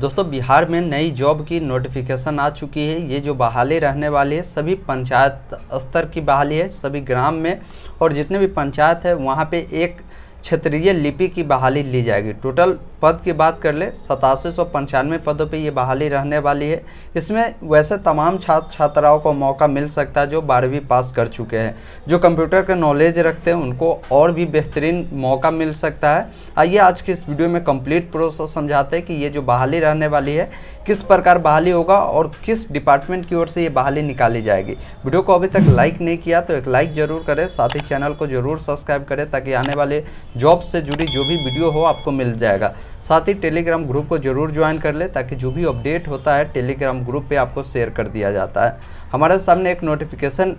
दोस्तों बिहार में नई जॉब की नोटिफिकेशन आ चुकी है ये जो बहाली रहने वाली है सभी पंचायत स्तर की बहाली है सभी ग्राम में और जितने भी पंचायत है वहाँ पे एक क्षेत्रीय लिपि की बहाली ली जाएगी टोटल पद की बात कर ले सतासी सौ पंचानवे पदों पे ये बहाली रहने वाली है इसमें वैसे तमाम छात्र छात्राओं को मौका मिल सकता है जो बारहवीं पास कर चुके हैं जो कंप्यूटर का नॉलेज रखते हैं उनको और भी बेहतरीन मौका मिल सकता है आइए आज की इस वीडियो में कंप्लीट प्रोसेस समझाते हैं कि ये जो बहाली रहने वाली है किस प्रकार बहाली होगा और किस डिपार्टमेंट की ओर से ये बहाली निकाली जाएगी वीडियो को अभी तक लाइक नहीं किया तो एक लाइक ज़रूर करें साथ ही चैनल को ज़रूर सब्सक्राइब करें ताकि आने वाले जॉब से जुड़ी जो भी वीडियो हो आपको मिल जाएगा साथ ही टेलीग्राम ग्रुप को जरूर ज्वाइन कर ले ताकि जो भी अपडेट होता है टेलीग्राम ग्रुप पे आपको शेयर कर दिया जाता है हमारे सामने एक नोटिफिकेशन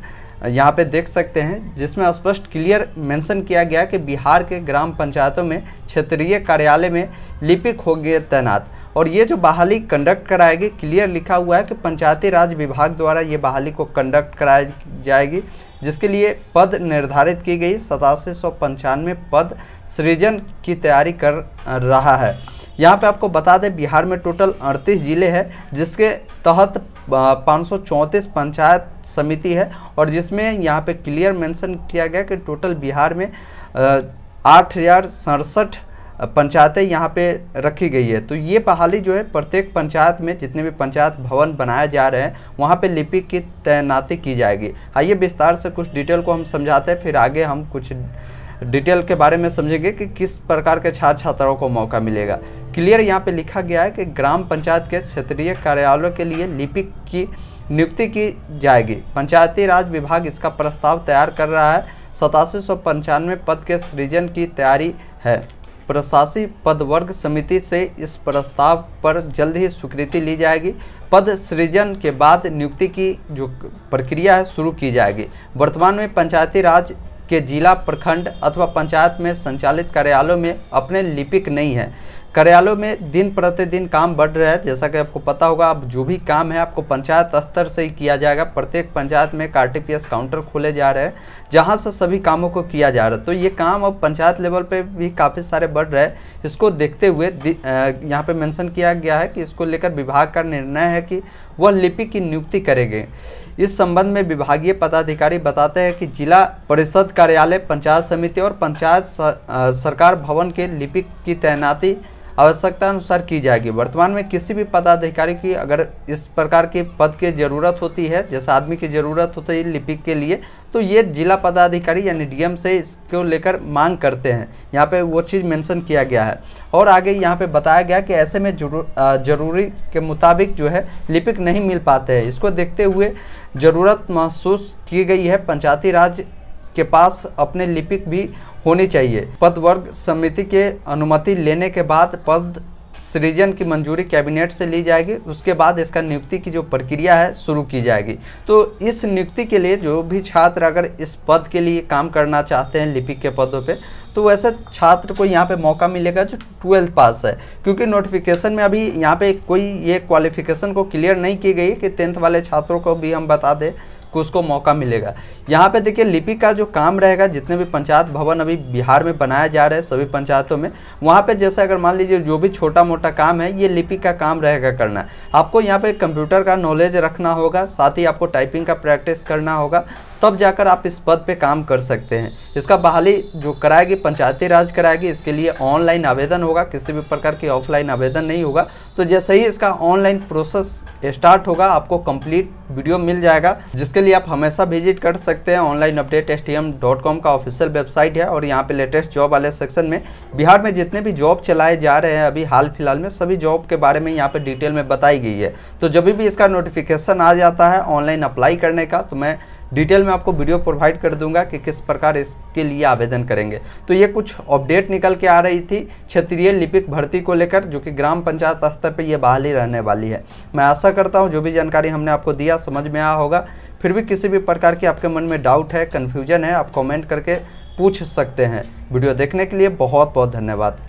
यहाँ पे देख सकते हैं जिसमें स्पष्ट क्लियर मेंशन किया गया कि बिहार के ग्राम पंचायतों में क्षेत्रीय कार्यालय में लिपिक हो गए तैनात और ये जो बहाली कंडक्ट कराएगी क्लियर लिखा हुआ है कि पंचायती राज विभाग द्वारा ये बहाली को कंडक्ट कराई जाएगी जिसके लिए पद निर्धारित की गई सतासी सौ पंचानवे पद सृजन की तैयारी कर रहा है यहाँ पे आपको बता दें बिहार में टोटल 38 ज़िले हैं जिसके तहत पाँच पंचायत समिति है और जिसमें यहाँ पे क्लियर मेंशन किया गया कि टोटल बिहार में आठ हज़ार सड़सठ पंचायतें यहाँ पे रखी गई है तो ये बहाली जो है प्रत्येक पंचायत में जितने भी पंचायत भवन बनाए जा रहे हैं वहाँ पे लिपिक की तैनाती की जाएगी आइए विस्तार से कुछ डिटेल को हम समझाते हैं फिर आगे हम कुछ डिटेल के बारे में समझेंगे कि किस प्रकार के छात्र छात्राओं को मौका मिलेगा क्लियर यहाँ पे लिखा गया है कि ग्राम पंचायत के क्षेत्रीय कार्यालयों के लिए लिपिक की नियुक्ति की जाएगी पंचायती राज विभाग इसका प्रस्ताव तैयार कर रहा है सतासी पद के सृजन की तैयारी है प्रशासी पदवर्ग समिति से इस प्रस्ताव पर जल्द ही स्वीकृति ली जाएगी पद सृजन के बाद नियुक्ति की जो प्रक्रिया है शुरू की जाएगी वर्तमान में पंचायती राज के जिला प्रखंड अथवा पंचायत में संचालित कार्यालयों में अपने लिपिक नहीं है कार्यालयों में दिन प्रतिदिन काम बढ़ रहा है जैसा कि आपको पता होगा अब जो भी काम है आपको पंचायत स्तर से ही किया जाएगा प्रत्येक पंचायत में एक आर काउंटर खोले जा रहे हैं जहां से सभी कामों को किया जा रहा है तो ये काम अब पंचायत लेवल पे भी काफ़ी सारे बढ़ रहे हैं इसको देखते हुए यहाँ पे मेंशन किया गया है कि इसको लेकर विभाग का निर्णय है कि वह लिपिक की नियुक्ति करेंगे इस संबंध में विभागीय पदाधिकारी बताते हैं कि जिला परिषद कार्यालय पंचायत समिति और पंचायत सरकार भवन के लिपिक की तैनाती आवश्यकता अनुसार की जाएगी वर्तमान में किसी भी पदाधिकारी की अगर इस प्रकार के पद की ज़रूरत होती है जैसे आदमी की ज़रूरत होती है लिपिक के लिए तो ये जिला पदाधिकारी यानी डीएम से इसको लेकर मांग करते हैं यहाँ पे वो चीज़ मेंशन किया गया है और आगे यहाँ पे बताया गया कि ऐसे में जरूरी के मुताबिक जो है लिपिक नहीं मिल पाते हैं इसको देखते हुए ज़रूरत महसूस की गई है पंचायती राज के पास अपने लिपिक भी होनी चाहिए पद वर्ग समिति के अनुमति लेने के बाद पद सृजन की मंजूरी कैबिनेट से ली जाएगी उसके बाद इसका नियुक्ति की जो प्रक्रिया है शुरू की जाएगी तो इस नियुक्ति के लिए जो भी छात्र अगर इस पद के लिए काम करना चाहते हैं लिपिक के पदों पे तो वैसे छात्र को यहाँ पे मौका मिलेगा जो ट्वेल्थ पास है क्योंकि नोटिफिकेशन में अभी यहाँ पे कोई ये क्वालिफिकेशन को क्लियर नहीं की गई कि टेंथ वाले छात्रों को भी हम बता दें को उसको मौका मिलेगा यहाँ पे देखिए लिपि का जो काम रहेगा जितने भी पंचायत भवन अभी बिहार में बनाया जा रहा है सभी पंचायतों में वहाँ पे जैसे अगर मान लीजिए जो भी छोटा मोटा काम है ये लिपि का काम रहेगा करना आपको यहाँ पे कंप्यूटर का नॉलेज रखना होगा साथ ही आपको टाइपिंग का प्रैक्टिस करना होगा तब जाकर आप इस पद पे काम कर सकते हैं इसका बहाली जो कराएगी पंचायती राज कराएगी इसके लिए ऑनलाइन आवेदन होगा किसी भी प्रकार की ऑफलाइन आवेदन नहीं होगा तो जैसे ही इसका ऑनलाइन प्रोसेस स्टार्ट होगा आपको कंप्लीट वीडियो मिल जाएगा जिसके लिए आप हमेशा विजिट कर सकते हैं ऑनलाइन अपडेट एस का ऑफिशियल वेबसाइट है और यहाँ पे लेटेस्ट जॉब वाले सेक्शन में बिहार में जितने भी जॉब चलाए जा रहे हैं अभी हाल फिलहाल में सभी जॉब के बारे में यहाँ पे डिटेल में बताई गई है तो जब भी इसका नोटिफिकेशन आ जाता है ऑनलाइन अप्लाई करने का तो मैं डिटेल में आपको वीडियो प्रोवाइड कर दूंगा कि किस प्रकार इसके लिए आवेदन करेंगे तो ये कुछ अपडेट निकल के आ रही थी क्षेत्रीय लिपिक भर्ती को लेकर जो कि ग्राम पंचायत स्तर पर यह बहाली रहने वाली है मैं आशा करता हूँ जो भी जानकारी हमने आपको दिया समझ में आया होगा फिर भी किसी भी प्रकार की आपके मन में डाउट है कन्फ्यूजन है आप कॉमेंट करके पूछ सकते हैं वीडियो देखने के लिए बहुत बहुत धन्यवाद